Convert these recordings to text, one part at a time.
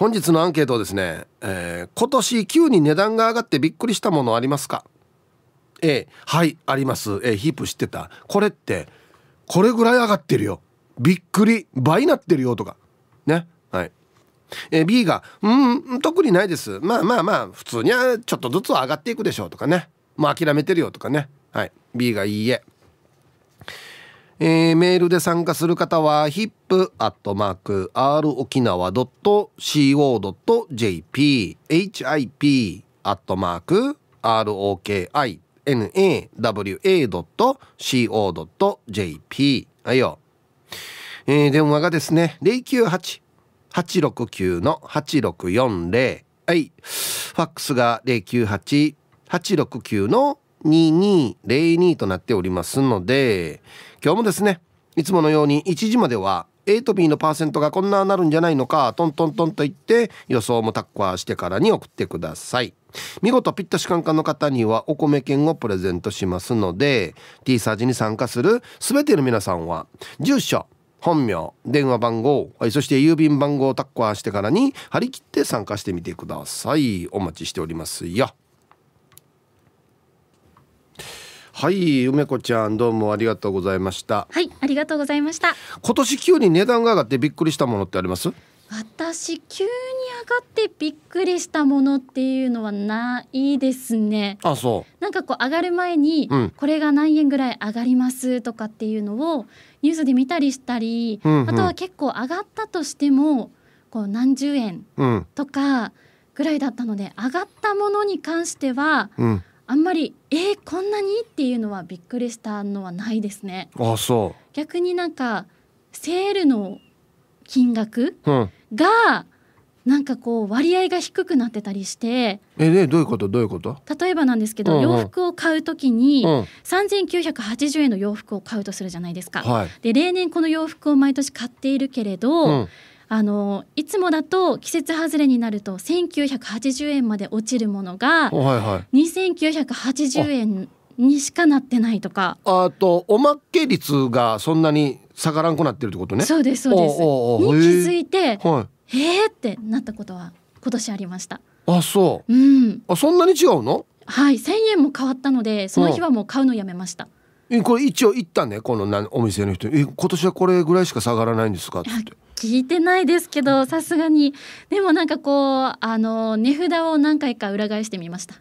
本日のアンケートですね、えー、今年急に値段が上がってびっくりしたものありますか A はいあります、えヒープ知ってたこれってこれぐらい上がってるよびっくり倍なってるよとかねはい、え B が「うん特にないですまあまあまあ普通にはちょっとずつ上がっていくでしょう」とかねもう諦めてるよとかねはい B が「いいえ」えー、メールで参加する方は hip.rokinawa.co.jp hip.rokinawa.co.jp はいよ、えー、電話がですね098-869-8640はいファックスが098-869-8640 2202となっておりますので今日もですねいつものように1時までは A と B のパーセントがこんななるんじゃないのかトントントンと言って予想もタッカーしてからに送ってください見事ピットシカンカの方にはお米券をプレゼントしますので T サージに参加する全ての皆さんは住所本名電話番号、そして郵便番号をタッカーしてからに張り切って参加してみてくださいお待ちしておりますよはい梅子ちゃんどうもありがとうございましたはいありがとうございました今年急に値段が上がってびっくりしたものってあります私急に上がってびっくりしたものっていうのはないですね。あそうなんかこう上がる前に、うん、これが何円ぐらい上がりますとかっていうのをニュースで見たりしたり、うんうん、あとは結構上がったとしてもこう何十円とかぐらいだったので、うん、上がったものに関しては、うん、あんまりえー、こんなにっていうのはびっくりしたのはないですね。あそう逆になんかセールの金額が、うん、なんかこう割合が低くなってたりしてえでどういうことどういうこと例えばなんですけど、うんうん、洋服を買うときに、三千九百八十円の洋服を買うとするじゃないですか、はい、で例年この洋服を毎年買っているけれど、うあのいつもだと季節外れになると1980円まで落ちるものが、はいはい、2980円にしかなってないとかあとおまけ率がそんなに下がらんくなってるってことねそうですそうですに気づいてはい、えーってなったことは今年ありましたあそう、うん、あそんなに違うのはい1円も変わったのでその日はもう買うのやめました、うん、これ一応行ったねこのお店の人え今年はこれぐらいしか下がらないんですかって聞いてないですけどさすがにでもなんかこうあの値札を何回か裏返してみました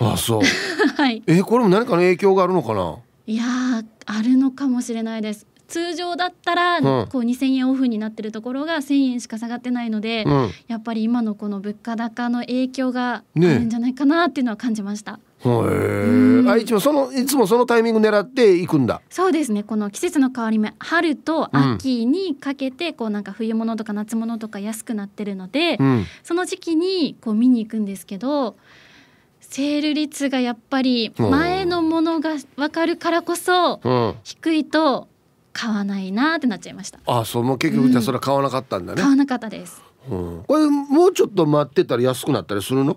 あそう はいえこれも何かの影響があるのかないやあるのかもしれないです通常だったら、こう2,000円オフになってるところが1,000円しか下がってないので、うん、やっぱり今のこの物価高の影響があるんじゃないかなっていうのは感じました。ねへえ。あ、一応そのいつもそのタイミング狙っていくんだ。そうですね。この季節の変わり目、春と秋にかけて、うん、こうなんか冬物とか夏物とか安くなってるので、うん、その時期にこう見に行くんですけど。セール率がやっぱり前のものが分かるからこそ低いと買わないなってなっちゃいました。あ、そうもう結局じゃそれ買わなかったんだね。買わなかったです。これもうちょっと待ってたら安くなったりするの？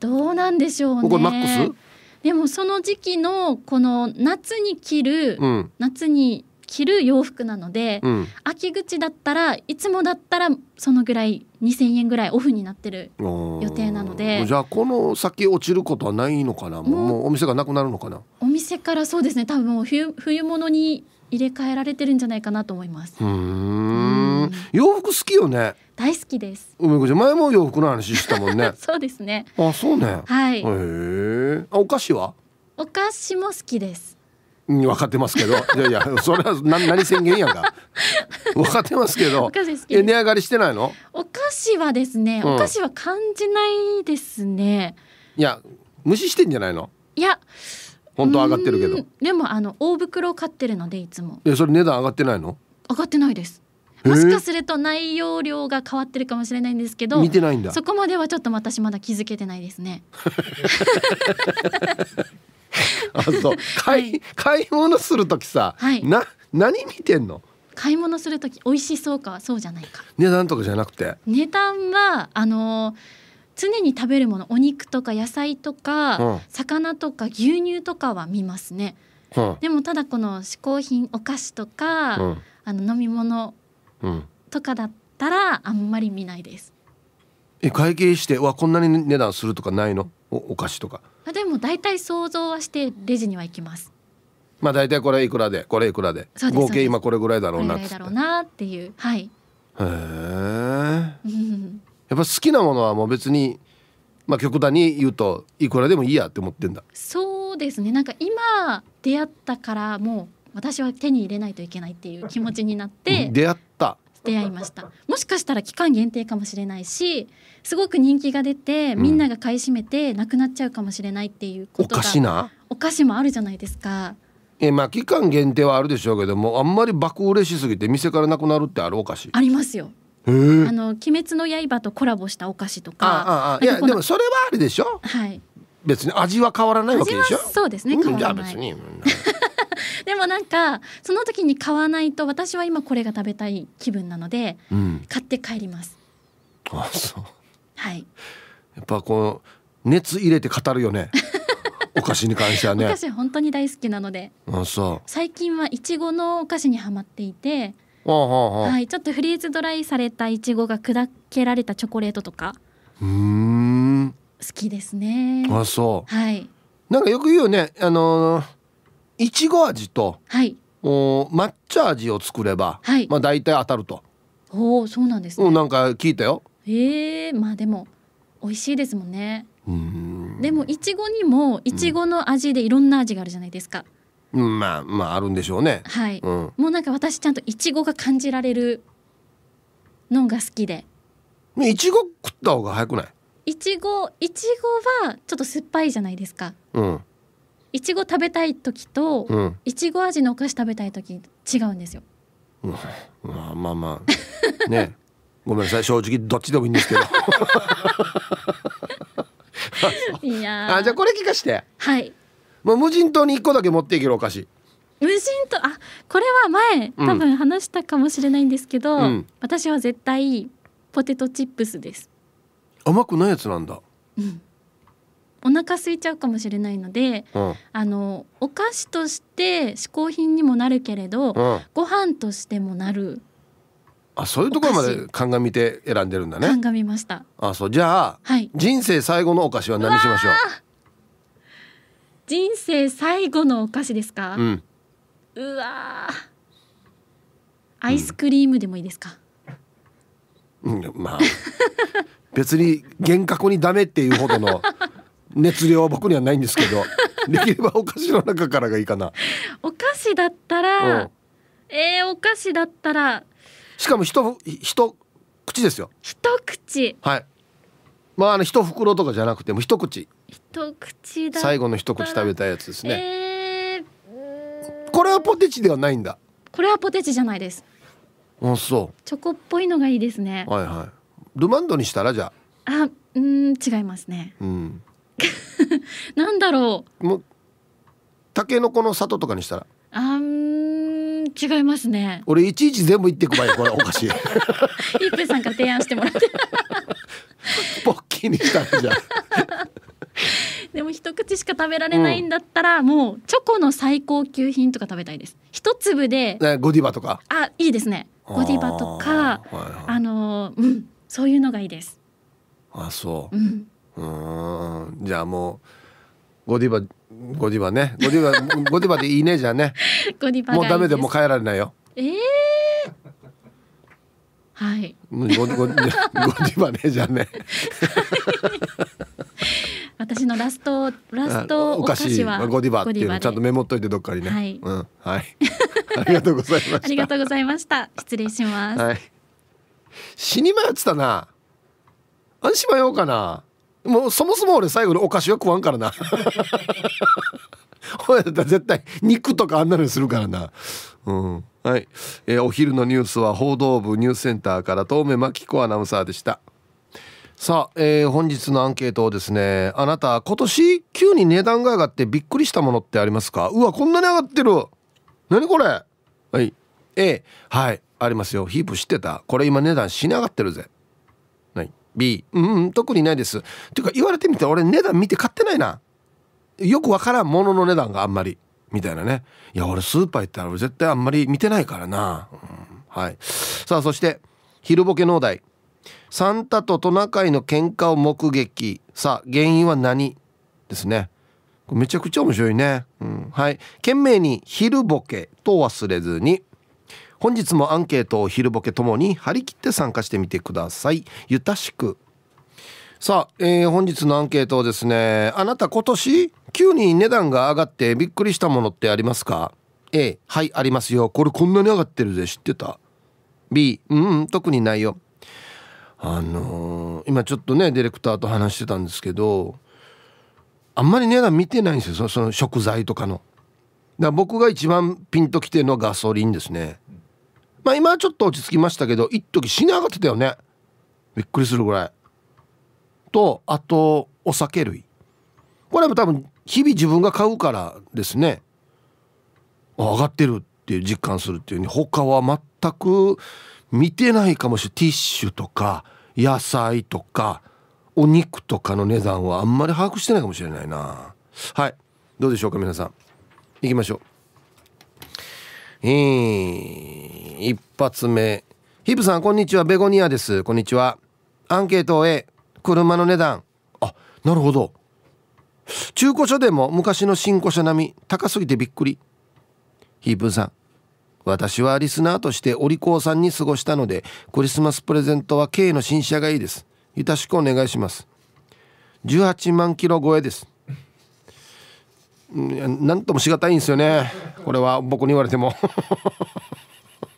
どうなんでしょうね。これマックスでもその時期のこの夏に着る、うん、夏に着る洋服なので、うん、秋口だったらいつもだったらそのぐらい2,000円ぐらいオフになってる予定なのでじゃあこの先落ちることはないのかなもうお店がなくなるのかなお店からそうですね多分冬冬物に入れ替えられてるんじゃないかなと思います洋服好きよね大好きです梅子ちゃん前も洋服の話したもんね そうですねあそうねはいへえ。お菓子はお菓子も好きですうん、分かってますけどいやいやそれは何何宣言やんか分かってますけどお菓子好き。値上がりしてないのお菓子はですね、お菓子は感じないですねいや無視してんじゃないのいや本当上がってるけどでもあの大袋を買ってるのでいつもえそれ値段上がってないの上がってないですもしかすると内容量が変わってるかもしれないんですけど見てないんだそこまではちょっと私まだ気づけてないですね あそう買いはい、買い物する時さ、はい、な何見てんの買い物する時美味しそうかそうじゃないか値段とかじゃなくて値段はあのー常に食べるものお肉とか野菜とか、魚とか牛乳とかは見ますね、でもただこの嗜好品お菓子とか、あの飲み物とかだったらあんまり見ないです、え会計してわこんなに値段するとかないのおお菓子とかあでも大体想像はしてレジには行きますまあ大体これいくらでこれいくらで合計今これぐらいだろうなっっていうはいへえやっぱ好きなものはもう別に、まあ、極端に言うといくらでもいいやって思ってんだそうですねなんか今出会ったからもう私は手に入れないといけないっていう気持ちになって出会った出会いましたもしかしたら期間限定かもしれないしすごく人気が出てみんなが買い占めてなくなっちゃうかもしれないっていうことが、うん、おかしなお菓子もあるじゃないですかえまあ期間限定はあるでしょうけどもあんまり爆売れしすぎて店からなくなるってあるお菓子ありますよあの「鬼滅の刃」とコラボしたお菓子とかいやでもそれはあれでしょ、はい、別に味は変わらないわけでしょそうですね、じゃあ別に でもなんかその時に買わないと私は今これが食べたい気分なので、うん、買って帰りますあそうはいやっぱこう熱入れて語るよね お菓子に関してはねお菓子本当に大好きなのであそう最近はいちごのお菓子にはまっていてはい、ちょっとフリーズドライされたいちごが砕けられたチョコレートとかうん好きですねあそうはいなんかよく言うよねあのいちご味と、はい、お抹茶味を作れば、はい、まあ大体当たるとおおそうなんです、ね、うんなんか聞いたよええー、まあでも美味しいですもんねうんでもいちごにもいちごの味でいろんな味があるじゃないですか、うんまあまああるんでしょうね。はい。うん、もうなんか私ちゃんといちごが感じられるのが好きで。いちご食った方が早くない？いちごいちごはちょっと酸っぱいじゃないですか。うん。いちご食べたい時と、うん、いちご味のお菓子食べたい時違うんですよ。うん、まあまあまあねごめんなさい正直どっちでもいいんですけど。いやあじゃあこれ聞かして。はい。まあ、無人島に1個だけ持っていけるお菓子無人島あこれは前多分話したかもしれないんですけど、うん、私は絶対ポテトチップスです甘くないやつなんだ、うん、お腹空いちゃうかもしれないので、うん、あのお菓子として嗜好品にもなるけれど、うん、ご飯としてもなるあそういうところまで鑑みて選んでるんだね鑑みましたあそうじゃあ、はい、人生最後のお菓子は何しましょう人生最後のお菓子ですか、うん、うわアイスクリームでもいいですか、うん、うん、まあ 別に厳格にダメっていうほどの熱量は僕にはないんですけど できればお菓子の中からがいいかなお菓子だったら、うん、えー、お菓子だったらしかも一一口ですよ一口はいまああの一袋とかじゃなくても一口一口だ最後の一口食べたやつですね、えー、これはポテチではないんだこれはポテチじゃないですあそうチョコっぽいのがいいですねはいはいルマンドにしたらじゃあうん違いますねうん なんだろうもうタケノコの里とかにしたらあうん違いますね俺いちいち全部言ってくばよこれおかしい一平さんから提案してもらって ポッキーにしたんじゃ でも一口しか食べられないんだったら、うん、もうチョコの最高級品とか食べたいです一粒で、ね、ゴディバとかあいいですねゴディバとか、はいはい、あのうんそういうのがいいですあそううんうんじゃあもうゴディバゴディバねゴディバ ゴディバでいいねじゃあねゴディバもうダメでもう帰られないよええー、はいゴディバねじゃあね、私のラストラストお菓子はゴディバっていうのちゃんとメモっといてどっかにね。はい。うん、はい。ありがとうございました。ありがとうございました。失礼します。はい、死に迷ってたな。あんし迷うかな。もうそもそも俺最後のお菓子は食わんからな。ほやだ絶対肉とかあんなのにするからな。うん。はい、えー、お昼のニュースは報道部ニュースセンターから遠目真紀子アナウンサーでした。さあ、えー、本日のアンケートをですねあなた今年急に値段が上がってびっくりしたものってありますかうわこんなに上がってる何これはい A はいありますよヒープ知ってたこれ今値段しに上がってるぜはい B うん特にないですっていうか言われてみて俺値段見て買ってないなよくわからんものの値段があんまりみたいなねいや俺スーパー行ったら俺絶対あんまり見てないからな、うん、はいさあそして昼ボケ農大サンタとトナカイの喧嘩を目撃さあ原因は何ですねめちゃくちゃ面白いね、うん、はい懸命に昼ボケと忘れずに本日もアンケートを昼ボケともに張り切って参加してみてくださいゆたしくさあ、えー、本日のアンケートをですねあなた今年急に値段が上がってびっくりしたものってありますか A はいありますよこれこんなに上がってるぜ知ってた B うん、うん、特にないよあのー、今ちょっとねディレクターと話してたんですけどあんまり値段見てないんですよその食材とかの。だから僕が一番ピンときてるのはガソリンですね。まあ今はちょっと落ち着きましたけど一時死に上がってたよね。びっくりするぐらい。とあとお酒類。これも多分日々自分が買うからですね。上がってるっていう実感するっていうに他は全く見てないかもしれないティッシュとか野菜とかお肉とかの値段はあんまり把握してないかもしれないなはいどうでしょうか皆さんいきましょうえー、一発目ヒプさんこんにちはベゴニアですこんにちはアンケート A 車の値段あなるほど中古車でも昔の新古車並み高すぎてびっくりヒープさん私はリスナーとしてお利口さんに過ごしたのでクリスマスプレゼントは K の新車がいいですいたしくお願いします18万キロ超えです何ともしがたいんですよねこれは僕に言われても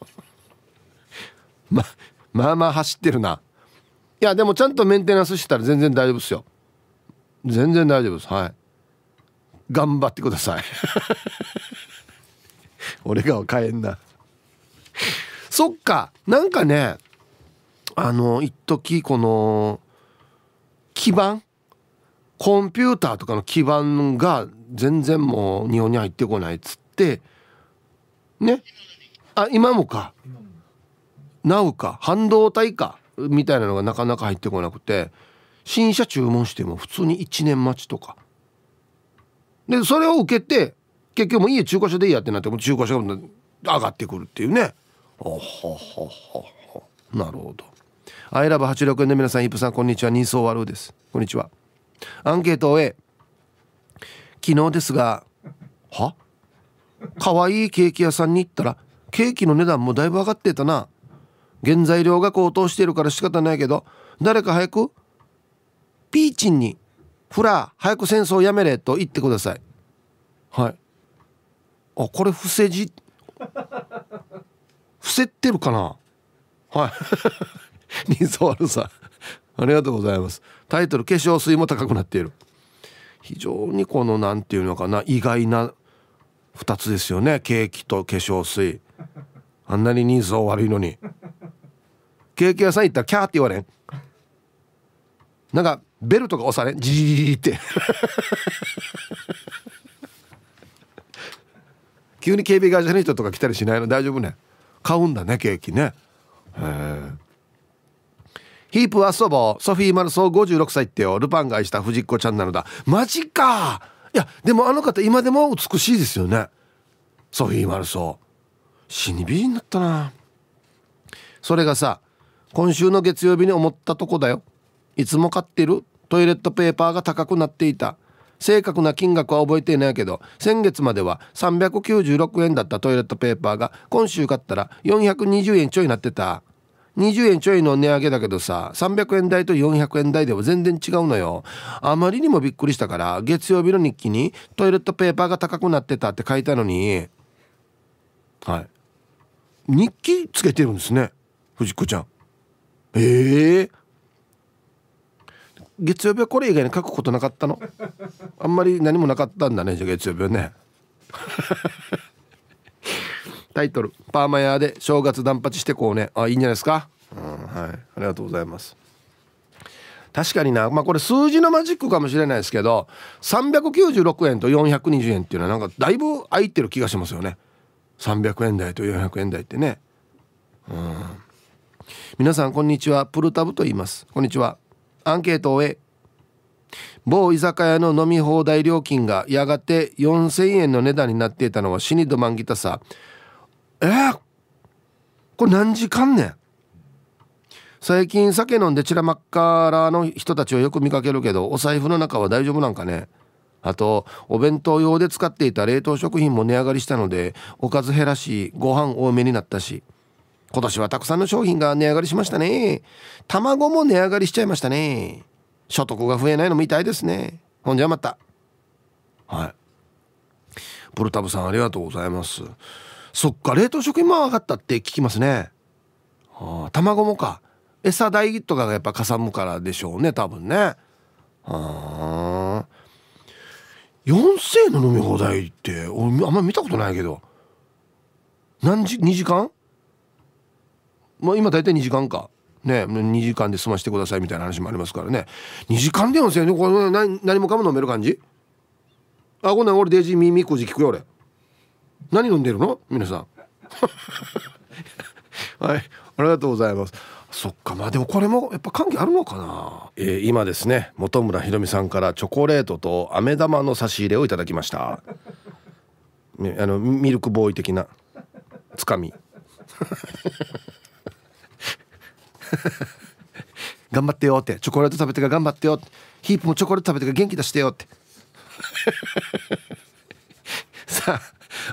ままあまあ走ってるないやでもちゃんとメンテナンスしたら全然大丈夫ですよ全然大丈夫ですはい頑張ってください 俺がは買えんなそっかなんかねあの一時この基盤コンピューターとかの基盤が全然もう日本に入ってこないっつってねあ今もかなおか半導体かみたいなのがなかなか入ってこなくて新車注文しても普通に1年待ちとかでそれを受けて結局もういい中古車でいいやってなっても中古車が上がってくるっていうねおははははなるほどアイラブ86円の皆さんヒップさんこんにちは人相悪うですこんにちはアンケートを終え昨日ですがは可愛いケーキ屋さんに行ったらケーキの値段もだいぶ上がってたな原材料が高騰してるから仕方ないけど誰か早くピーチンに「フラー早く戦争やめれ」と言ってくださいはいあこれ伏せ字 伏せてるかなはい 人ン悪さありがとうございますタイトル化粧水も高くなっている非常にこの何て言うのかな意外な2つですよねケーキと化粧水あんなに人相悪いのにケーキ屋さん行ったらキャーって言われんなんかベルトが押されんジーって 急に警備会社の人とか来たりしないの大丈夫ね買うんだねケーキねへヒープは祖母ソフィー・マルソー56歳ってよルパンが愛した藤子ちゃんなのだマジかいやでもあの方今でも美しいですよねソフィー・マルソー死に美人だったなそれがさ今週の月曜日に思ったとこだよいつも買ってるトイレットペーパーが高くなっていた正確な金額は覚えていないけど先月までは396円だったトイレットペーパーが今週買ったら420円ちょいになってた20円ちょいの値上げだけどさ300円台と400円台では全然違うのよあまりにもびっくりしたから月曜日の日記にトイレットペーパーが高くなってたって書いたのにはい日記つけてるんですね藤子ちゃんええー月曜日はこれ以外に書くことなかったのあんまり何もなかったんだねじゃ月曜日はね タイトル「パーマ屋で正月断髪してこうね」あいいんじゃないですか、うんはい、ありがとうございます確かになまあこれ数字のマジックかもしれないですけど396円と420円っていうのはなんかだいぶ空いてる気がしますよね300円台と400円台ってねうん皆さんこんにちはプルタブと言いますこんにちはアンケートを終え某居酒屋の飲み放題料金がやがて4,000円の値段になっていたのは死にどまんぎたさえー、これ何時間ねん最近酒飲んで散らまっからの人たちをよく見かけるけどお財布の中は大丈夫なんかねあとお弁当用で使っていた冷凍食品も値上がりしたのでおかず減らしご飯多めになったし今年はたくさんの商品が値上がりしましたね卵も値上がりしちゃいましたね所得が増えないのも痛いですねほんじゃまたはいプルタブさんありがとうございますそっか冷凍食品も上がったって聞きますねはあ卵もか餌代とかがやっぱかさむからでしょうね多分ねうあ4000円の飲み放題ってあんまり見たことないけど何時2時間まあ、今大体2時間かね、2時間で済ましてくださいみたいな話もありますからね2時間で4000円、ね、これ何何もかも飲める感じあこんなん俺デイジーミミック聞くよ俺何飲んでるの皆さん はいありがとうございますそっかまあでもこれもやっぱ関係あるのかな、えー、今ですね本村ひろみさんからチョコレートと飴玉の差し入れをいただきましたあのミルクボーイ的なつかみ 頑張ってよってチョコレート食べてから頑張ってよってヒープもチョコレート食べてから元気出してよって さあ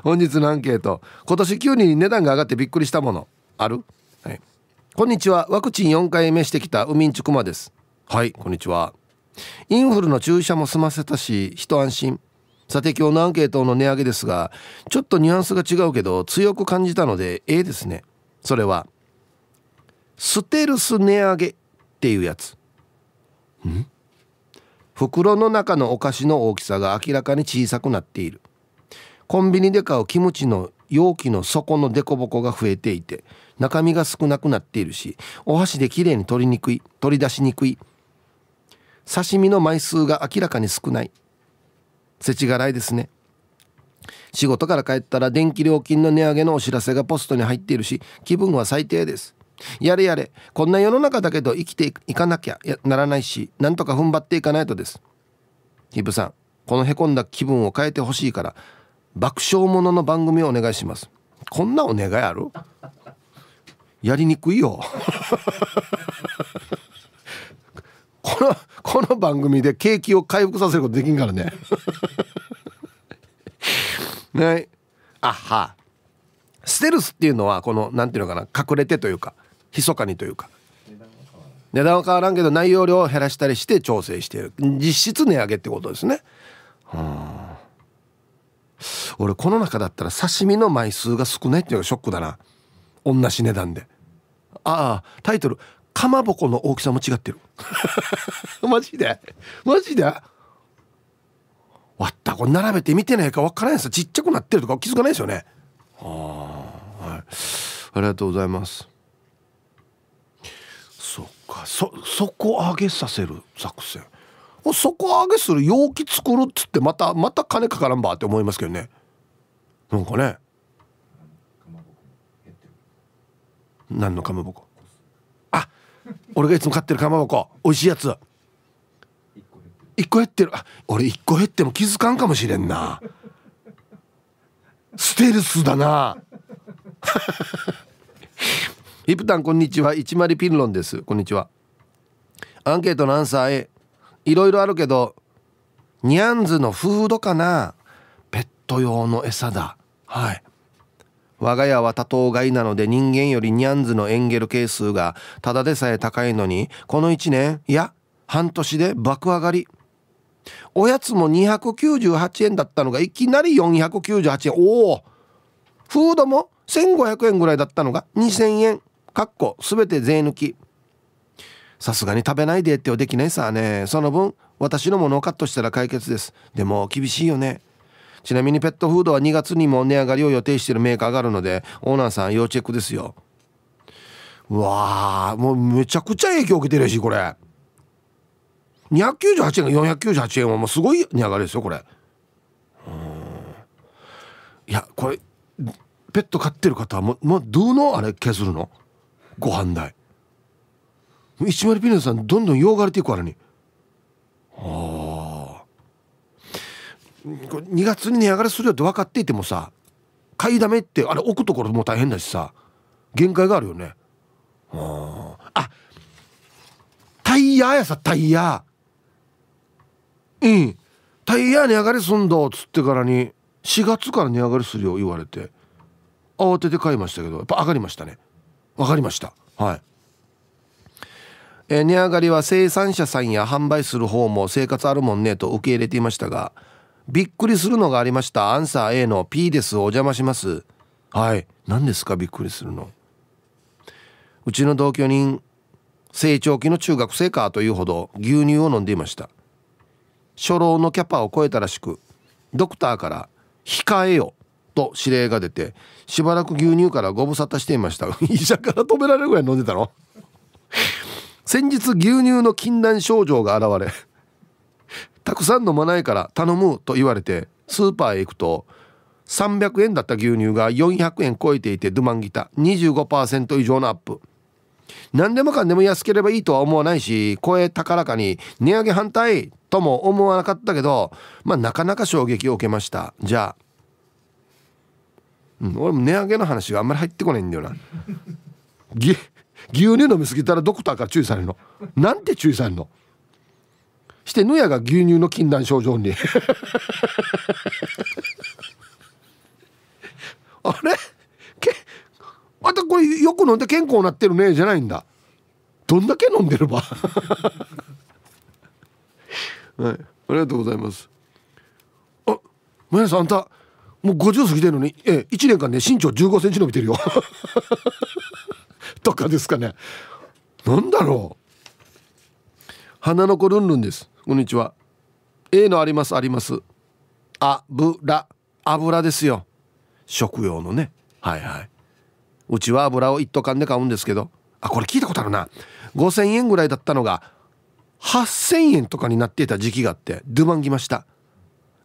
本日のアンケート今年9人に値段が上がってびっくりしたものある、はい、こんにちはワクチン4回目してきたウミンチュクマですはいこんにちはインフルの注射も済ませたし一安心さて今日のアンケートの値上げですがちょっとニュアンスが違うけど強く感じたので A ですねそれは「ステルス値上げっていうやつん袋の中のお菓子の大きさが明らかに小さくなっているコンビニで買うキムチの容器の底の凸凹が増えていて中身が少なくなっているしお箸できれいに取りにくい取り出しにくい刺身の枚数が明らかに少ない世知辛いですね仕事から帰ったら電気料金の値上げのお知らせがポストに入っているし気分は最低ですやれやれこんな世の中だけど生きていかなきゃならないしなんとか踏ん張っていかないとですヒブさんこのへこんだ気分を変えてほしいから爆笑ものの番組をお願いしますこんなお願いあるやりにくいよ このこの番組で景気を回復させることできんからね ねあはステルスっていうのはこの何ていうのかな隠れてというか密かにというか値段は変わらんけど内容量を減らしたりして調整している実質値上げってことですねうん俺この中だったら刺身の枚数が少ないっていうのがショックだな同じ値段でああタイトル「かまぼこの大きさも違ってる」マジでマジで割ったこれ並べて見てないか分からないですちっちゃくなってるとか気づかないですよねあはいありがとうございますかそ底上げさせる作戦底上げする容器作るっつってまたまた金かからんばって思いますけどねなんかね何のかまぼこあ俺がいつも買ってるかまぼこ美味しいやつ1個減ってるあ俺1個減っても気づかんかもしれんなステルスだなヒプタンこんにちは一丸ピンロンですこんにちはアンケートのアンサー A いろいろあるけどニャンズのフードかなペット用の餌だはい我が家は多頭飼いなので人間よりニャンズのエンゲル係数がただでさえ高いのにこの1年いや半年で爆上がりおやつも298円だったのがいきなり498円おおフードも1500円ぐらいだったのが2000円かっこ全て税抜きさすがに食べないでってはできないさねその分私のものをカットしたら解決ですでも厳しいよねちなみにペットフードは2月にも値上がりを予定しているメーカーがあるのでオーナーさん要チェックですようわあもうめちゃくちゃ影響受けてるしこれ298円が498円はもうすごい値上がりですよこれうんいやこれペット飼ってる方はもうもうどのあれ削るのご飯代一丸ピノさんどんどん汚れていくからにああ2月に値上がりするよって分かっていてもさ買いだめってあれ置くところも大変だしさ限界があるよねあタイヤやさタイヤうんタイヤ値上がりすんどっつってからに4月から値上がりするよ言われて慌てて買いましたけどやっぱ上がりましたねわかりましたはいえー、値上がりは生産者さんや販売する方も生活あるもんねと受け入れていましたがびっくりするのがありましたアンサー A の P ですお邪魔しますはい何ですかびっくりするのうちの同居人成長期の中学生かというほど牛乳を飲んでいました初老のキャパを超えたらしくドクターから「控えよ」と指令が出てしばらく牛乳からご無沙汰していました 医者から止められるぐらい飲んでたの先日牛乳の禁断症状が現れたくさん飲まないから頼むと言われてスーパーへ行くと300円だった牛乳が400円超えていてドゥマンギタ25%以上のアップ何でもかんでも安ければいいとは思わないし声高らかに値上げ反対とも思わなかったけどまあなかなか衝撃を受けましたじゃあうん、俺も値上げの話があんまり入ってこないんだよな牛乳飲みすぎたらドクターから注意されるのなんて注意されるのしてぬやが牛乳の禁断症状に あれけまたこれよく飲んで健康なってるねじゃないんだどんだけ飲んでれば はいありがとうございますあマヤさんあんたもう50過ぎてるのに、ええ、1年間ね身長1 5センチ伸びてるよ とかですかねなんだろう花の子ルンルンですこんにちは A のありますありますあぶら油ですよ食用のねはいはいうちは油を一斗缶で買うんですけどあこれ聞いたことあるな5,000円ぐらいだったのが8,000円とかになっていた時期があってドゥマンぎました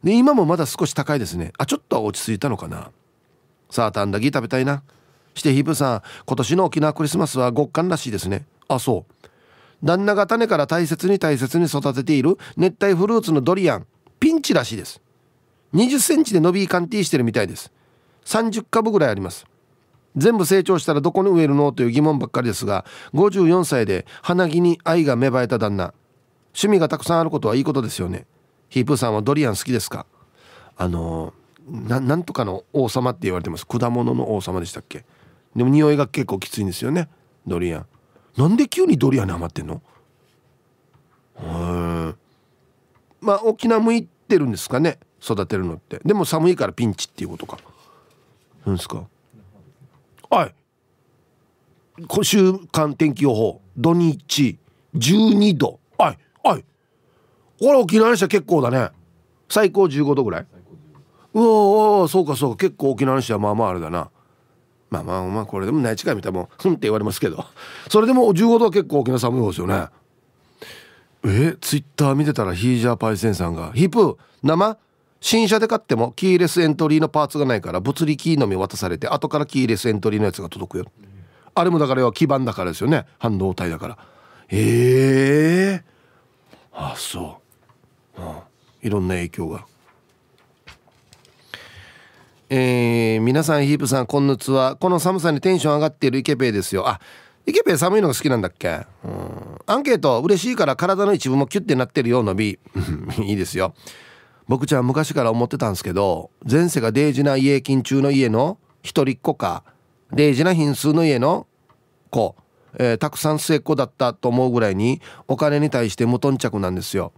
で今もまだ少し高いですねあちょっと落ち着いたのかなサーターアンダギー食べたいなしてヒープさん今年の沖縄クリスマスは極寒らしいですねあそう旦那が種から大切に大切に育てている熱帯フルーツのドリアンピンチらしいです20センチで伸びカンティーしてるみたいです30株ぐらいあります全部成長したらどこに植えるのという疑問ばっかりですが54歳で花木に愛が芽生えた旦那趣味がたくさんあることはいいことですよねヒープさんはドリアン好きですかあのなんとかの王様って言われてます果物の王様でしたっけでも匂いが結構きついんですよねドリアンなんで急にドリアンにハマってんのまあ沖縄向いてるんですかね育てるのってでも寒いからピンチっていうことかなんですかはい今週間天気予報土日12度はいはいこれ沖縄にしては結構だね最高15度ぐらいうおおそうかそうか結構沖縄にしてはまあまああれだなまあまあまあこれでも内地かみたいもふんって言われますけどそれでも15度は結構沖縄寒い方ですよねえツイッター見てたらヒージャーパイセンさんが「ヒープー生新車で買ってもキーレスエントリーのパーツがないから物理キーのみ渡されて後からキーレスエントリーのやつが届くよ」あれもだから要は基板だからですよね半導体だからへえあそういろんな影響が。えー、皆さんヒープさんこんぬつはこの寒さにテンション上がっているイケペイですよあイケペイ寒いのが好きなんだっけうんアンケート嬉しいから体の一部もキュッてなってるようのび いいですよ僕ちゃん昔から思ってたんですけど前世がデイジな家近中の家の一人っ子かデイジな品数の家の子、えー、たくさん末っ子だったと思うぐらいにお金に対して無頓着なんですよ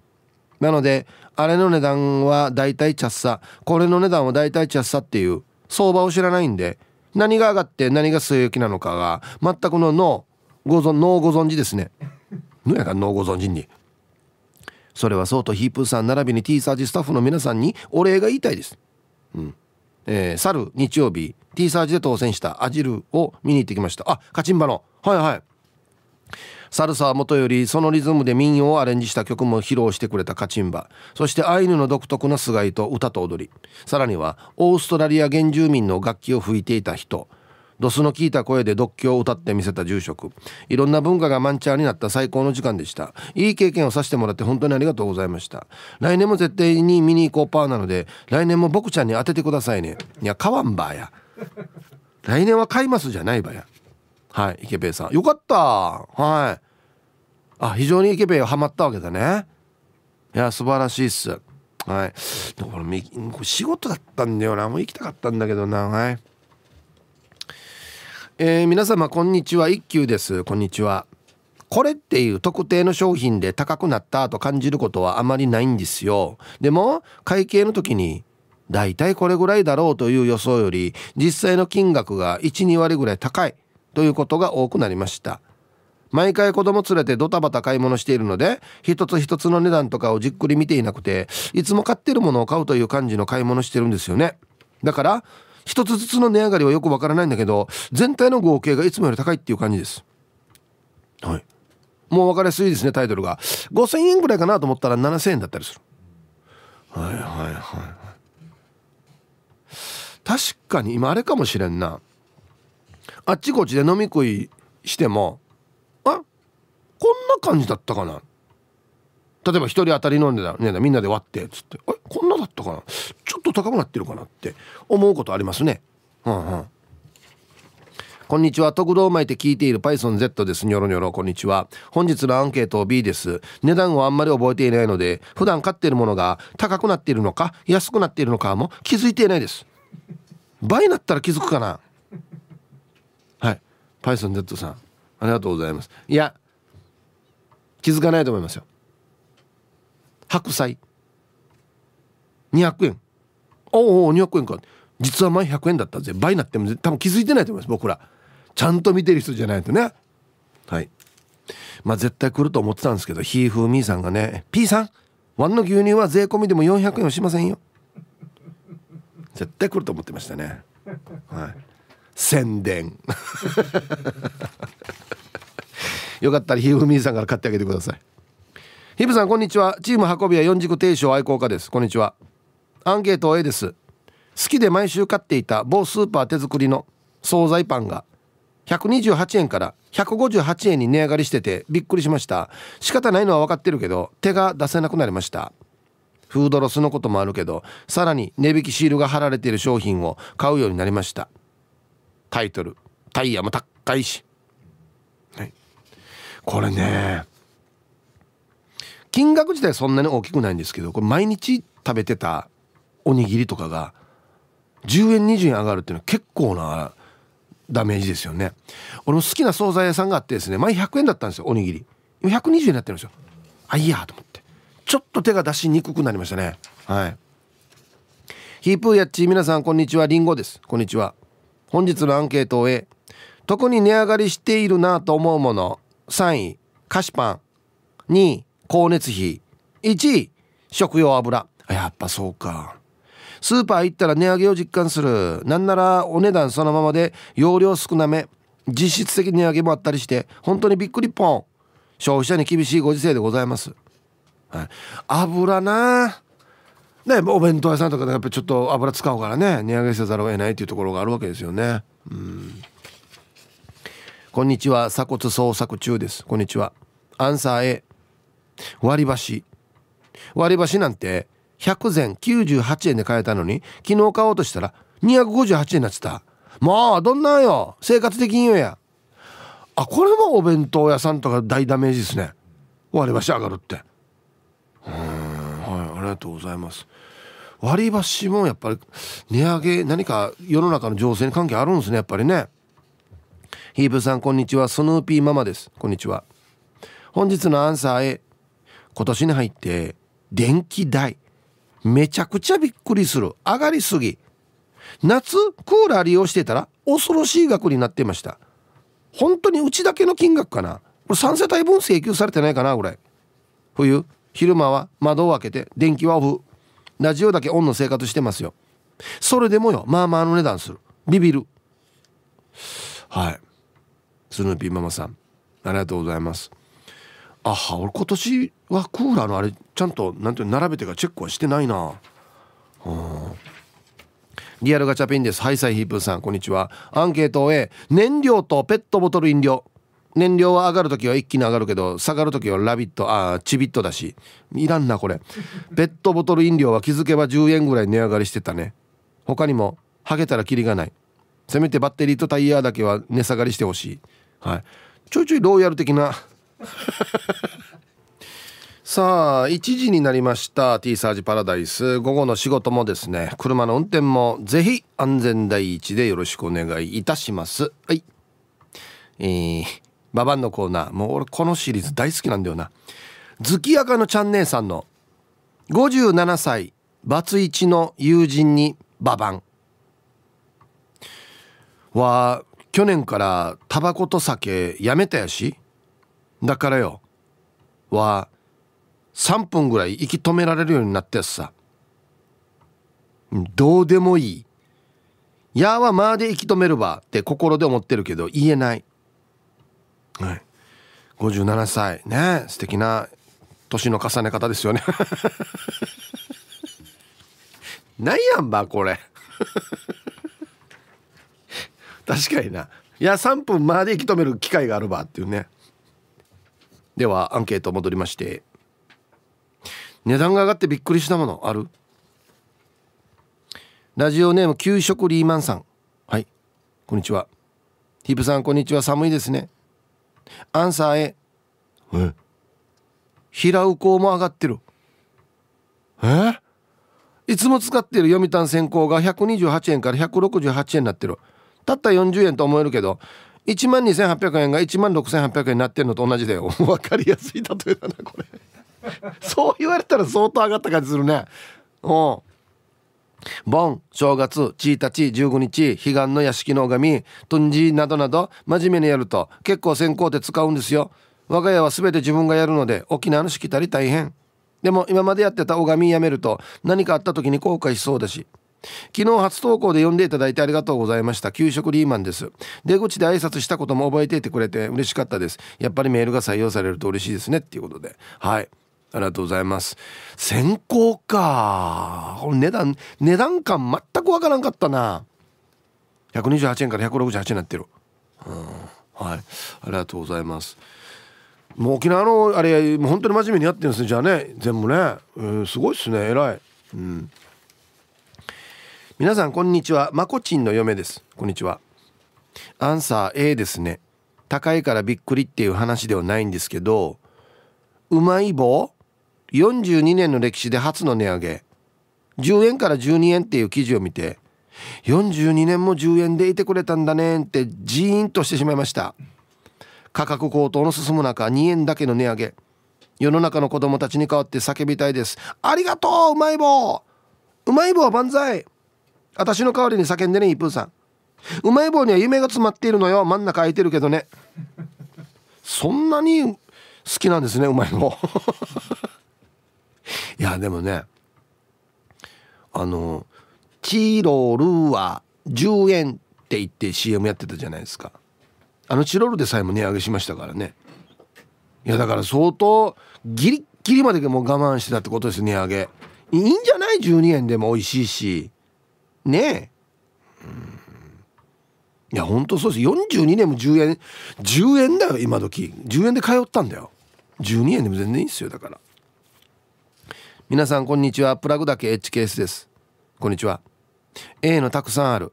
なのであれの値段はだいたいチャッサこれの値段はだいたいチャッサっていう相場を知らないんで何が上がって何が据え置きなのかが全くの脳ご存脳ご存知ですね。のやが脳ご存知に。それはそうとヒープーさん並びに T サージスタッフの皆さんにお礼が言いたいです。うん。えー、去る日曜日 T サージで当選したアジルを見に行ってきました。あ、カチンバの。はいはい。サルサはもとよりそのリズムで民謡をアレンジした曲も披露してくれたカチンバそしてアイヌの独特な素いと歌と踊りさらにはオーストラリア原住民の楽器を吹いていた人ドスの効いた声で独協を歌ってみせた住職いろんな文化が満チャーになった最高の時間でしたいい経験をさせてもらって本当にありがとうございました来年も絶対に見に行こうパーなので来年も僕ちゃんに当ててくださいねいや買わんばや来年は買いますじゃないばやはい池辺さんよかったはいあ非常に池辺はまったわけだねいや素晴らしいっすはいでもこれこれ仕事だったんだよなもう行きたかったんだけどなはいえー、皆様こんにちは一休ですこんにちはこれっていう特定の商品で高くなったと感じることはあまりないんですよでも会計の時にだいたいこれぐらいだろうという予想より実際の金額が12割ぐらい高いということが多くなりました毎回子供連れてドタバタ買い物しているので一つ一つの値段とかをじっくり見ていなくていつも買ってるものを買うという感じの買い物してるんですよねだから一つずつの値上がりはよくわからないんだけど全体の合計がいつもより高いっていう感じですはいもう分かりやすいですねタイトルが5000円ぐらいかなと思ったら7000円だったりするはいはいはい確かに今あれかもしれんなあっちこっちで飲み食いしてもあこんな感じだったかな例えば1人当たり飲んでた、ね、みんなで割ってっつって「あれこんなだったかなちょっと高くなってるかな」って思うことありますね。うんうんこんにちは。特道巻いて聞いている Python Z です。ニョロニョロ、こんにちは。本日のアンケート B です。値段をあんまり覚えていないので、普段買っているものが高くなっているのか、安くなっているのかも気づいていないです。倍になったら気づくかなパイソン Z さんありがとうございますいや気づかないと思いますよ白菜200円おお200円か実は前100円だったぜ倍になっても多分気づいてないと思います僕らちゃんと見てる人じゃないとねはいまあ絶対来ると思ってたんですけどひーふーみーさんがね P さんワンの牛乳は税込みでも400円はしませんよ絶対来ると思ってましたねはい宣伝よかったらひふみさんから買ってあげてくださいひぶさんこんにちはチーム運びは四軸定称愛好家ですこんにちはアンケート A です好きで毎週買っていた某スーパー手作りの惣菜パンが128円から158円に値上がりしててびっくりしました仕方ないのは分かってるけど手が出せなくなりましたフードロスのこともあるけどさらに値引きシールが貼られている商品を買うようになりましたタイトルタイヤも高いし、はい、これね金額自体そんなに大きくないんですけどこれ毎日食べてたおにぎりとかが10円20円上がるっていうのは結構なダメージですよね俺も好きな惣菜屋さんがあってですね前100円だったんですよおにぎり120円になってるんですよあいやと思ってちょっと手が出しにくくなりましたねはいヒープーやっち皆さんこんにちはりんごですこんにちは本日のアンケートを終え特に値上がりしているなと思うもの3位菓子パン2位光熱費1位食用油やっぱそうかスーパー行ったら値上げを実感するなんならお値段そのままで容量少なめ実質的値上げもあったりして本当にびっくりポン消費者に厳しいご時世でございます、はい、油なね、お弁当屋さんとかでやっぱちょっと油使うからね値上げせざるを得ないっていうところがあるわけですよねうんこんにちは鎖骨捜索中ですこんにちはアンサー A 割り箸割り箸なんて100膳98円で買えたのに昨日買おうとしたら258円になってたもうどんなんよ生活的によやあこれもお弁当屋さんとか大ダメージですね割り箸上がるってうんはいありがとうございます割り箸もやっぱり値上げ何か世の中の情勢に関係あるんですねやっぱりねヒープさんこんにちはスヌーピーママですこんにちは本日のアンサーへ今年に入って電気代めちゃくちゃびっくりする上がりすぎ夏クーラー利用してたら恐ろしい額になってました本当にうちだけの金額かなこれ3世帯分請求されてないかなぐらい冬昼間は窓を開けて電気はオフラジオだけオンの生活してますよそれでもよまあまあの値段するビビるはいスヌーピーママさんありがとうございますあは俺今年はクーラーのあれちゃんとなんていう並べてかチェックはしてないなうんリアルガチャピンです。ハイサイヒープーさん、こんにちは。アンケートを A、燃料とペットボトル飲料。燃料は上がるときは一気に上がるけど下がるときはラビットあチビットだしいらんなこれペットボトル飲料は気づけば10円ぐらい値上がりしてたね他にもハゲたらキリがないせめてバッテリーとタイヤだけは値下がりしてほしい、はい、ちょいちょいローヤル的な さあ1時になりました T サージパラダイス午後の仕事もですね車の運転もぜひ安全第一でよろしくお願いいたしますはいえーババンのコーナーもう俺このシリーズ大好きなんだよな月明カのちゃん姉さんの57歳バツイチの友人にババンは去年からタバコと酒やめたやしだからよは3分ぐらい息止められるようになったやつさどうでもいいやーはまーで息止めるわって心で思ってるけど言えないはい、57歳ね素敵な年の重ね方ですよねな やんばこれ 確かにないや3分まで息止める機会があるばっていうねではアンケート戻りまして値段が上がってびっくりしたものあるラジオネーム給食リーマンさんはいこんにちはヒープさんこんにちは寒いですねアンサー A え平右校も上がってるえいつも使っている読谷先行が128円から168円になってるたった40円と思えるけど1万2800円が1万6800円になってるのと同じだよ分 かりやすい例えだなこれ そう言われたら相当上がった感じするねうん盆正月1日15日彼岸の屋敷の拝みとんじなどなど真面目にやると結構先行で使うんですよ我が家は全て自分がやるので沖縄のしきたり大変でも今までやってた拝みやめると何かあった時に後悔しそうだし昨日初投稿で呼んでいただいてありがとうございました給食リーマンです出口で挨拶したことも覚えていてくれて嬉しかったですやっぱりメールが採用されると嬉しいですねっていうことではいありがとうございます先行かこの値段値段感全くわからんかったな128円から168円になってるうんはいありがとうございますもう沖縄のあれもう本当に真面目にやってるんですねじゃあね全部ね、えー、すごいっすね偉いうん皆さんこんにちはまこちんの嫁ですこんにちはアンサー A ですね高いからびっくりっていう話ではないんですけどうまい棒42年の歴史で初の値上げ10円から12円っていう記事を見て42年も10円でいてくれたんだねってジーンとしてしまいました価格高騰の進む中2円だけの値上げ世の中の子供たちに代わって叫びたいですありがとううまい棒うまい棒万歳私の代わりに叫んでねイプーさんうまい棒には夢が詰まっているのよ真ん中空いてるけどねそんなに好きなんですねうまい棒いやでもねあの「チロルは10円」って言って CM やってたじゃないですかあのチロルでさえも値上げしましたからねいやだから相当ギリッギリまでもう我慢してたってことです値上げいいんじゃない12円でも美味しいしねえ、うん、いやほんとそうです42年も10円10円だよ今時10円で通ったんだよ12円でも全然いいっすよだから皆さんこんにちはプラグだけ HKS ですこんにちは A のたくさんある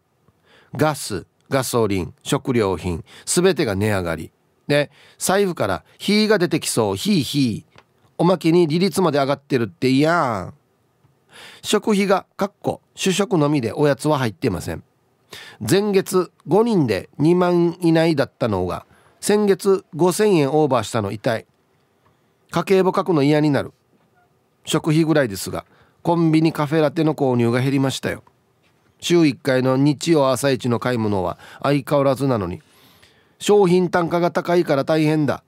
ガスガソリン食料品全てが値上がりで財布から「ひ」が出てきそう「ひひ」おまけに利率まで上がってるっていやん食費がかっこ主食のみでおやつは入っていません前月5人で2万以内だったのが先月5000円オーバーしたの痛い家計簿書くの嫌になる食費ぐらいですがコンビニカフェラテの購入が減りましたよ週1回の日曜朝一の買い物は相変わらずなのに商品単価が高いから大変だ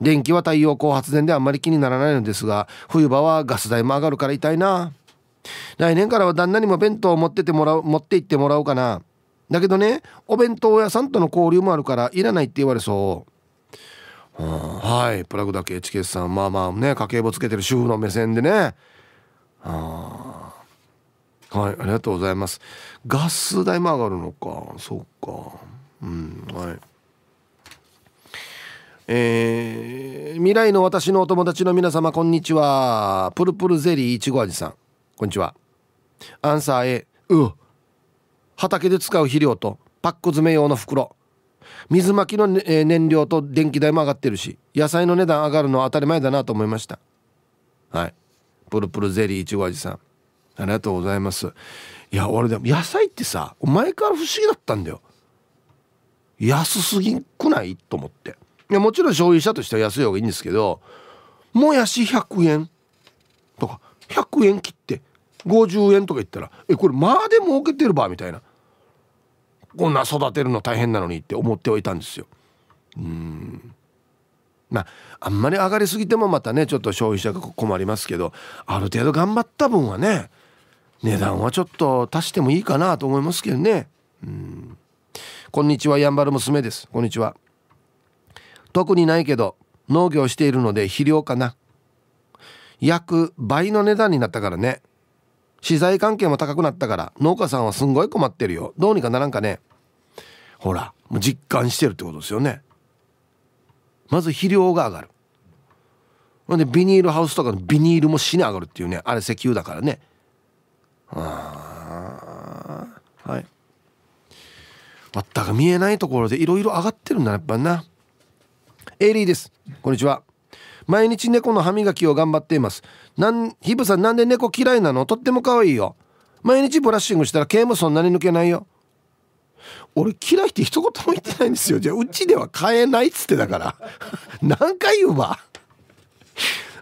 電気は太陽光発電であんまり気にならないのですが冬場はガス代も上がるから痛いな来年からは旦那にも弁当を持っててもらう持って行ってもらおうかなだけどねお弁当屋さんとの交流もあるからいらないって言われそうはいプラグだけケスさんまあまあね家計簿つけてる主婦の目線でねあはいありがとうございますガス代も上がるのかそっかうんはいえー、未来の私のお友達の皆様こんにちはプルプルゼリーいちご味さんこんにちはアンサー A う畑で使う肥料とパック詰め用の袋水まきの、ね、燃料と電気代も上がってるし野菜の値段上がるのは当たり前だなと思いましたはいプルプルゼリーいちご味さんありがとうございますいや俺でも野菜ってさ前から不思議だったんだよ安すぎくないと思っていやもちろん消費者としては安い方がいいんですけどもやし100円とか100円切って50円とか言ったらえこれまあで儲けてるばみたいなこんな育てるの大変なのにって思っておいたんですよ。うんまああんまり上がりすぎてもまたねちょっと消費者が困りますけどある程度頑張った分はね値段はちょっと足してもいいかなと思いますけどね。うんこんにちはやんばる娘です。こんにちは。特にないけど農業しているので肥料かな。約倍の値段になったからね。資材関係も高くなったから農家さんはすんごい困ってるよどうにかならんかねほらもう実感してるってことですよねまず肥料が上がるほんでビニールハウスとかのビニールも死に上がるっていうねあれ石油だからねあはい全く見えないところでいろいろ上がってるんだやっぱなエイリーですこんにちは毎日猫の歯磨きを頑張っていますなんヒブさんなんで猫嫌いなのとっても可愛いよ毎日ブラッシングしたら毛もそんなに抜けないよ俺嫌いって一言も言ってないんですよじゃあうちでは買えないっつってだから 何回言うわ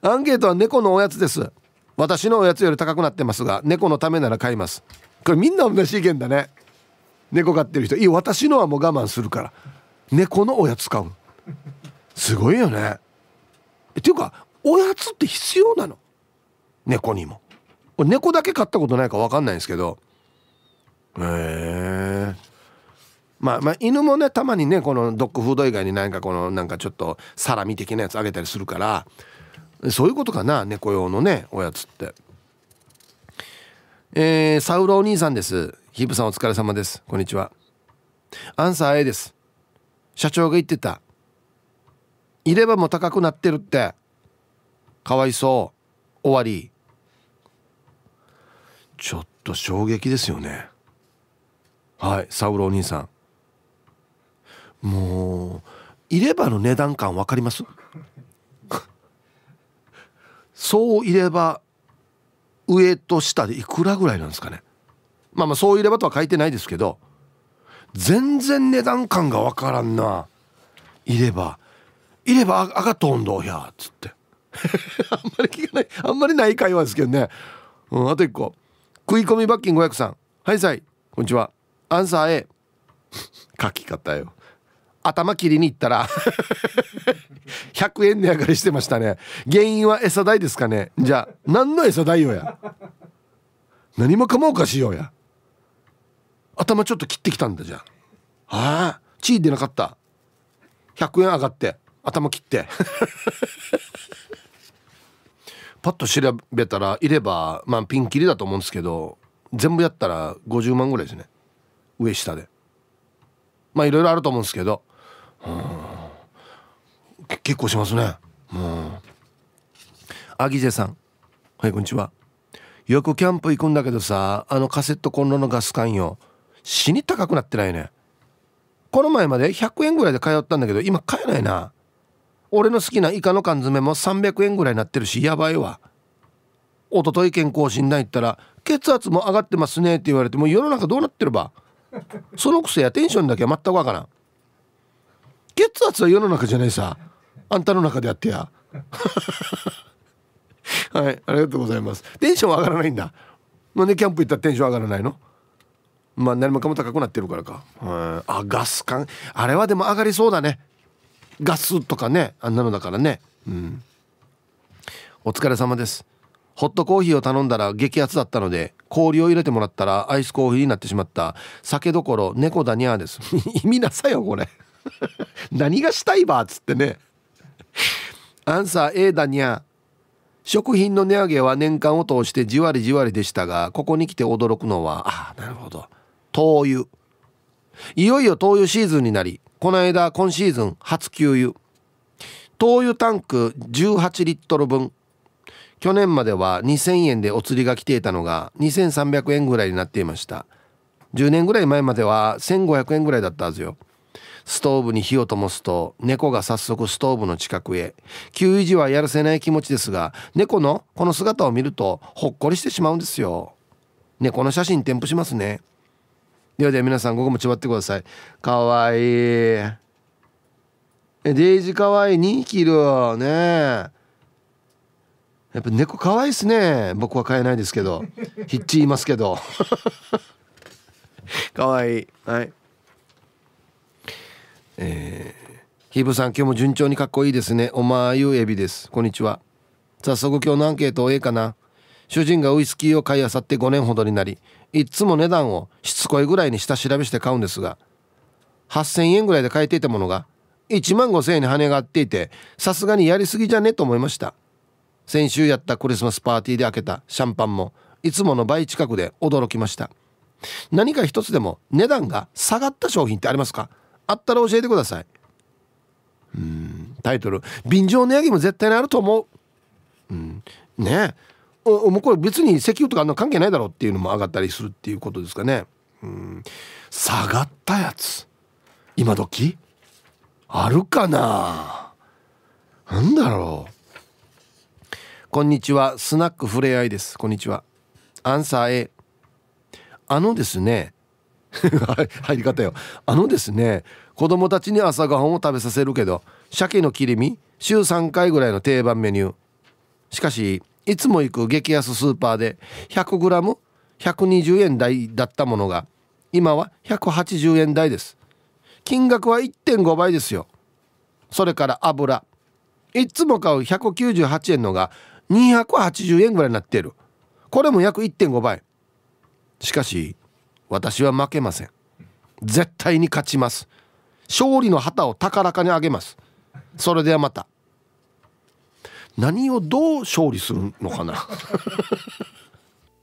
アンケートは猫のおやつです私のおやつより高くなってますが猫のためなら買いますこれみんな同じ意見だね猫飼ってる人いい私のはもう我慢するから猫のおやつ買うすごいよねっていうかおやつって必要なの猫にも猫だけ飼ったことないか分かんないんですけどへえまあまあ犬もねたまにねこのドッグフード以外に何かこのなんかちょっとサラミ的なやつあげたりするからそういうことかな猫用のねおやつってえー、サウロお兄さんですヒープさんお疲れ様ですこんにちはアンサー A です社長が言ってた入れ歯も高くなってるってかわいそう終わりちょっと衝撃ですよねはいサウロお兄さんもう入ればの値段感わかります そう入れば上と下でいくらぐらいなんですかねまあまあそう入ればとは書いてないですけど全然値段感が分からんないればいれば上がっと温度やっつって あんまり聞かないあんまりない会話ですけどね、うん、あと一個食い込み罰金500さんはいさいこんにちはアンサー A 書き方よ頭切りに行ったら100 円値上がりしてましたね原因は餌代ですかねじゃあ何の餌代よや何もかもおかしいよや頭ちょっと切ってきたんだじゃああ血出なかった100円上がって頭切ってパッと調べたらいればまあピンキリだと思うんですけど全部やったら50万ぐらいですね上下でまあいろいろあると思うんですけど、うん、結構しますねうんアギジェさんはいこんにちはよくキャンプ行くんだけどさあのカセットコンロのガス管よ死に高くなってないねこの前まで100円ぐらいで通ったんだけど今買えないな俺の好きなイカの缶詰も300円ぐらいになってるしやばいわ一昨日健康診断行ったら「血圧も上がってますね」って言われても世の中どうなってるばそのくせやテンションだけは全くわからん血圧は世の中じゃないさあんたの中でやってや はいありがとうございますテンション上がらないんだなんでキャンプ行ったらテンション上がらないのまあ何もかも高くなってるからかはいあガス管あれはでも上がりそうだねガスとかねあんなのだからねうんお疲れ様ですホットコーヒーを頼んだら激アツだったので氷を入れてもらったらアイスコーヒーになってしまった酒どころ猫ダニャーです 意味なさよこれ 何がしたいばっつってねアンサー A ダニャー食品の値上げは年間を通してじわりじわりでしたがここに来て驚くのはあなるほど灯油いよいよ灯油シーズンになりこの間今シーズン初給油灯油タンク18リットル分去年までは2000円でお釣りが来ていたのが2300円ぐらいになっていました10年ぐらい前までは1500円ぐらいだったはずよストーブに火を灯すと猫が早速ストーブの近くへ給油時はやるせない気持ちですが猫のこの姿を見るとほっこりしてしまうんですよ猫の写真添付しますねではでは皆さん午後もちばってくださいかわいいえデイジかわいい2匹いるねやっぱ猫かわいいっすね僕は飼えないですけどヒッチいますけど かわいいはいえー、ヒブさん今日も順調にかっこいいですねおまゆうエビですこんにちは早速今日のアンケート A かな主人がウイスキーを買いあさって5年ほどになりいつも値段をしつこいぐらいに下調べして買うんですが8,000円ぐらいで買えていたものが1万5,000円に跳ね上がっていてさすがにやりすぎじゃねと思いました先週やったクリスマスパーティーで開けたシャンパンもいつもの倍近くで驚きました何か一つでも値段が下がった商品ってありますかあったら教えてくださいうんタイトル「便乗値上げも絶対にあると思う」うんねえもうこれ別に石油とかあんな関係ないだろうっていうのも上がったりするっていうことですかねうん下がったやつ今時あるかななんだろうこんにちはスナックふれあいですこんにちはアンサー A あのですね 入り方よあのですね子供たちに朝ごはんを食べさせるけど鮭の切り身週3回ぐらいの定番メニューしかしいつも行く激安スーパーで 100g120 円台だったものが今は180円台です金額は1.5倍ですよそれから油いつも買う198円のが280円ぐらいになっているこれも約1.5倍しかし私は負けません絶対に勝ちます勝利の旗を高らかに上げますそれではまた何をどう勝利するのかな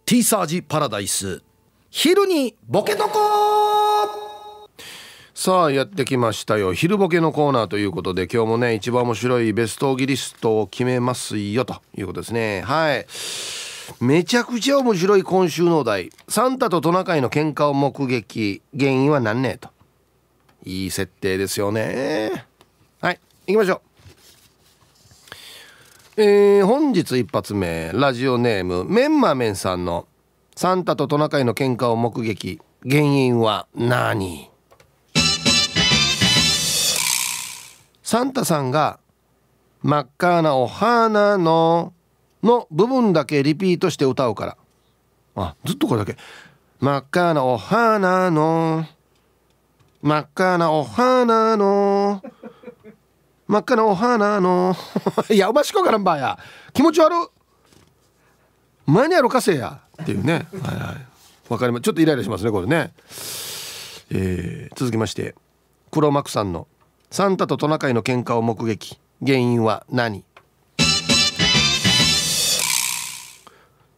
ティーサージパラダイス昼にボケとこさあやってきましたよ昼ボケのコーナーということで今日もね一番面白いベストギリストを決めますよということですねはいめちゃくちゃ面白い今週のお題サンタとトナカイの喧嘩を目撃原因は何ねえといい設定ですよねはい行きましょうえー、本日一発目ラジオネームメンマメンさんの「サンタとトナカイの喧嘩を目撃原因は何?」サンタさんが「真っ赤なお花の」の部分だけリピートして歌うからあずっとこれだけ「真っ赤なお花の」「真っ赤なお花の」真っ赤なお花の いやおましこからんばや気持ち悪前にやろかせやっていうねはいはいわかりますちょっとイライラしますねこれね、えー、続きまして黒幕さんの「サンタとトナカイの喧嘩を目撃原因は何?」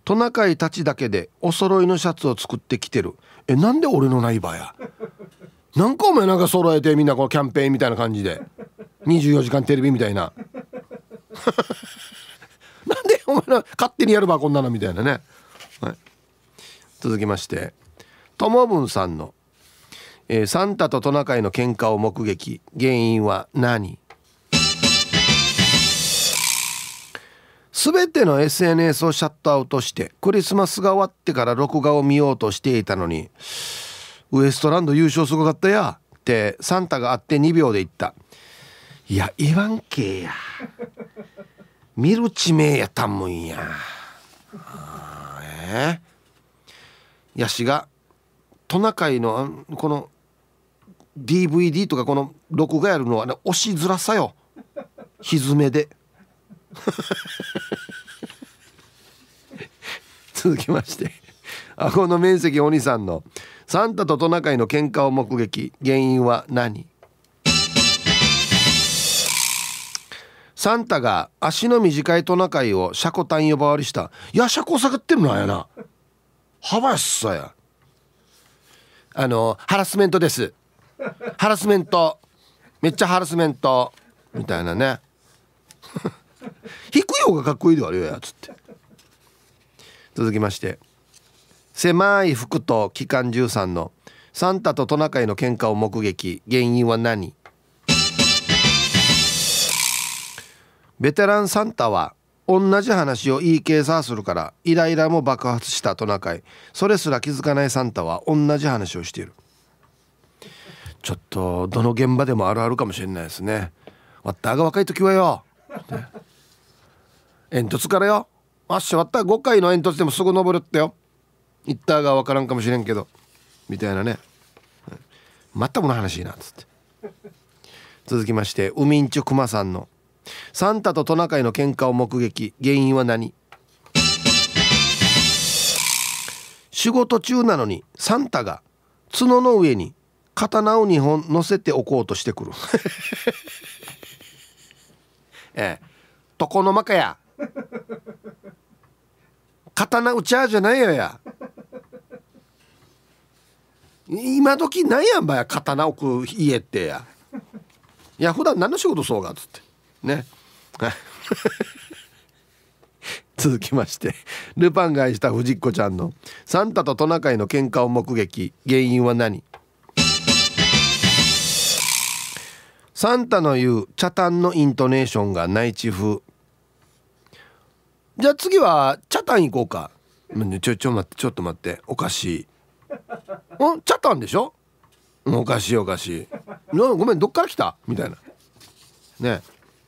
トナカイたちだけでお揃いのシャツを作ってきてるえなんで俺のないばや何個お前なんか揃えてみんなこのキャンペーンみたいな感じで24時間テレビみたいな なんでお前ら勝手にやるばこんなのみたいなね、はい、続きましてともぶんさんの、えー、サンタとトナカイの喧嘩を目撃原因は何?」全ての SNS をシャットアウトしてクリスマスが終わってから録画を見ようとしていたのに「ウエストランド優勝すごかったや」ってサンタがあって2秒で言ったいや言わんけや見る地名やったんもんやええー、やしがトナカイのこの DVD とかこの録画やるのはね押しづらさよひずめで 続きまして顎の面積お兄さんのサンタとトナカイの喧嘩を目撃原因は何サンタが足の短いトナカイをシャコタン呼ばわりしたいやシャコ下がってるのやな幅やっさやあのハラスメントですハラスメントめっちゃハラスメントみたいなね低い方がかっこいいであるよやつって続きまして狭い服と機関銃さんのサンタとトナカイの喧嘩を目撃原因は何ベテランサンタは同じ話をいい計算するからイライラも爆発したトナカイそれすら気づかないサンタは同じ話をしているちょっとどの現場でもあるあるかもしれないですねわったが若い時はよ煙突からよあっしわった5回の煙突でもすぐ登るってよ行ったが分からんかもしれんけどみたいなね全く、の話いいなっつって続きましてウミンチュクマさんのサンタとトナカイの喧嘩を目撃原因は何仕事中なのにサンタが角の上に刀を2本乗せておこうとしてくる ええ床の間かや刀打ちゃじゃないよや今時なんやんばや刀置く家ってやいや普段何の仕事そうがっつってね 続きましてルパンが愛した藤子ちゃんのサンタとトナカイの喧嘩を目撃原因は何サンタの言う茶炭のイントネーションが内地風じゃあ次は茶炭行こうかちょちょ待ってちょっと待っておかしいうん茶炭でしょおかしいおかしいごめんどっから来たみたいなね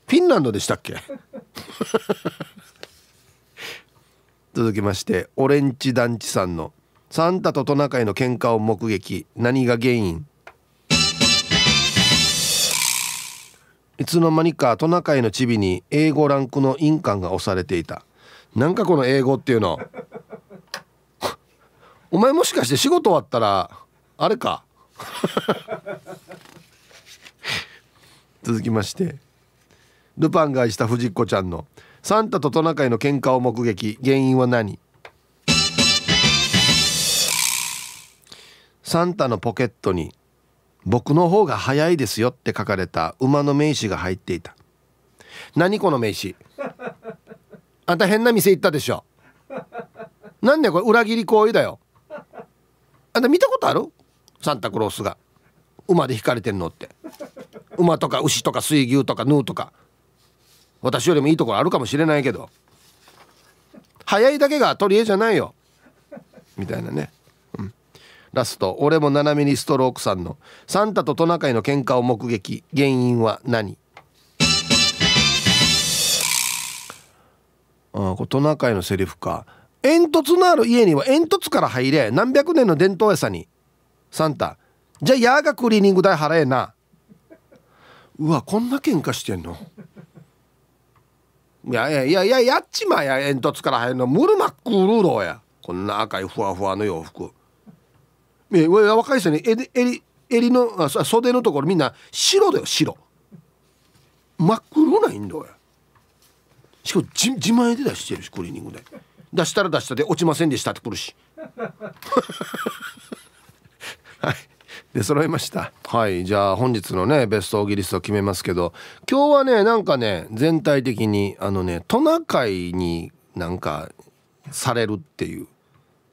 フィンランドでしたっけ 続きましてオレンジ団地さんの「サンタとトナカイの喧嘩を目撃何が原因?」いつの間にかトナカイのチビに英語ランクの印鑑が押されていたなんかこの英語っていうの お前もしかして仕事終わったらあれか 続きましてルパンがした藤子ちゃんのサンタとトナカイの喧嘩を目撃原因は何サンタのポケットに「僕の方が早いですよ」って書かれた馬の名刺が入っていた何この名刺あんた変な店行ったでしょなんでこれ裏切り行為だよあんた見たことあるサンタクロースが馬で引かれてんのって馬とか牛とか水牛とかヌーとか私よりもいいところあるかもしれないけど早いだけが取り柄じゃないよみたいなね、うん、ラスト俺も斜めにストロークさんのサンタとトナカイの喧嘩を目撃原因は何あこれトナカイのセリフか煙突のある家には煙突から入れ何百年の伝統やさにサンタじゃあやーがクリーニング代払えなうわこんな喧嘩してんのいやいやいやいややっちまや煙突から入るのムルマックルーローやこんな赤いふわふわの洋服え若い人に襟襟襟のあ袖のところみんな白だよ白真っ黒ないんだよしかも自自前で出してるしクリーニングで出したら出したで落ちませんでしたってくるし はいで揃いましたはいじゃあ本日のねベストオーギリスト決めますけど今日はねなんかね全体的にあのねトナカイになんかされるっていう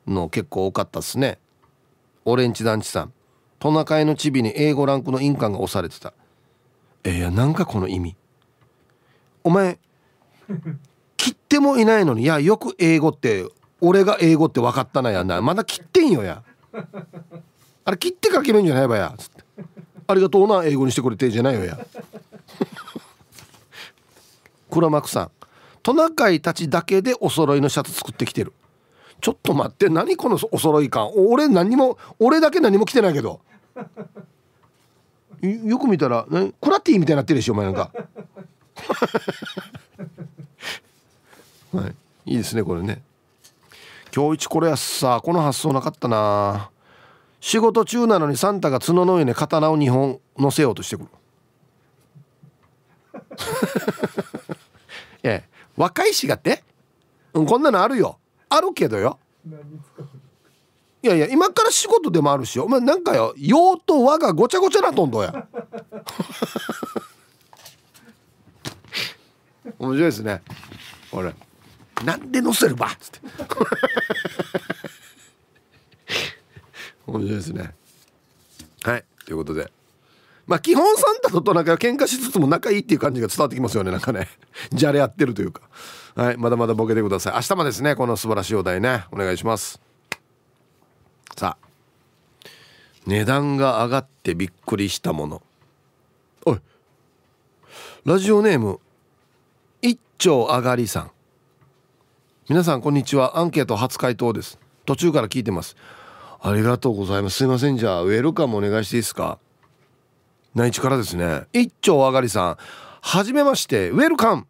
の結構多かったっすねオレンジ団地さんトナカイのチビに英語ランクの印鑑が押されてたえー、なんかこの意味お前切ってもいないのにいやよく英語って俺が英語って分かったなやなまだ切ってんよやあれ切ってから決めんじゃないばや」つって「ありがとうな英語にしてくれて」じゃないよや 黒幕さんトナカイたちだけでお揃いのシャツ作ってきてるちょっと待って何このお揃い感俺何も俺だけ何も着てないけどよく見たら、ね、クラティみたいになってるでしょお前なんか はいいいですねこれね今日一これやさこの発想なかったな仕事中なのにサンタが角の上に刀を2本乗せようとしてくるいや 若いしがって、うん、こんなのあるよあるけどよいやいや今から仕事でもあるしお前なんかよ「用と和」がごちゃごちゃなとんどや 面白いですねこれなんで乗せるばっつって面白いですねはいということでまあ基本サンタとトナカイは喧嘩しつつも仲いいっていう感じが伝わってきますよねなんかね じゃれ合ってるというかはいまだまだボケてください明日もですねこの素晴らしいお題ねお願いしますさあ値段が上がってびっくりしたものおいラジオネーム一丁上がりさん皆さんこんにちはアンケート初回答です途中から聞いてますありがとうございますすいませんじゃあウェルカムお願いしていいですか内地からですね一丁上がりさんはじめましてウェルカム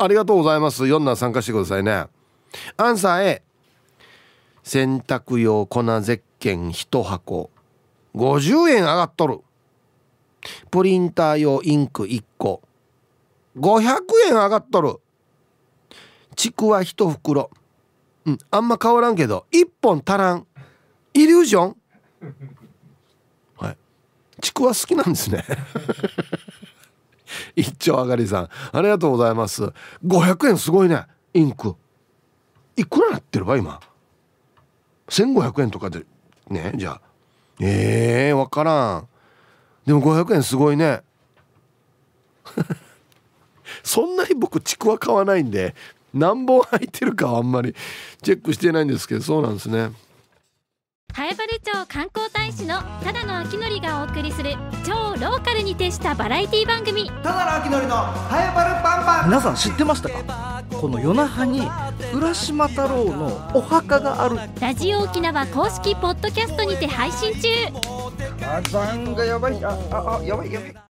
ありがとうございます4男参加してくださいねアンサー A 洗濯用粉ゼッケン1箱50円上がっとるプリンター用インク1個500円上がっとるちくわ1袋うん、あんま変わらんけど1本足らんイリュージョンはいちくわ好きなんですね 一丁あがりさんありがとうございます500円すごいねインクいくらなってるわ今1500円とかでねじゃあえー、分からんでも500円すごいね そんなに僕ちくわ買わないんで何本入ってるかあんまりチェックしてないんですけどそうなんですね早原町観光大使のただの秋典がお送りする超ローカルに徹したバラエティ番組ただの秋典の早原パンパン皆さん知ってましたかこの夜那覇に浦島太郎のお墓があるラジオ沖縄公式ポッドキャストにて配信中あ山がやばいああやばいやばい